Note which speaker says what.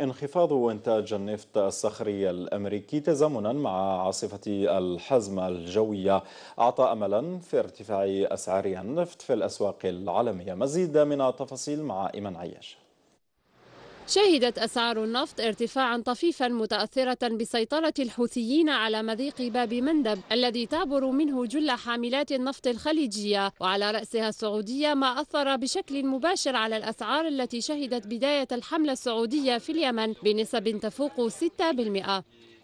Speaker 1: انخفاض إنتاج النفط الصخري الأمريكي تزامنا مع عاصفة الحزمة الجوية أعطى أملا في ارتفاع أسعار النفط في الأسواق العالمية مزيد من التفاصيل مع إيمان عياش
Speaker 2: شهدت أسعار النفط ارتفاعا طفيفا متأثرة بسيطرة الحوثيين على مضيق باب مندب الذي تعبر منه جل حاملات النفط الخليجية وعلى رأسها السعودية ما أثر بشكل مباشر على الأسعار التي شهدت بداية الحملة السعودية في اليمن بنسب تفوق 6%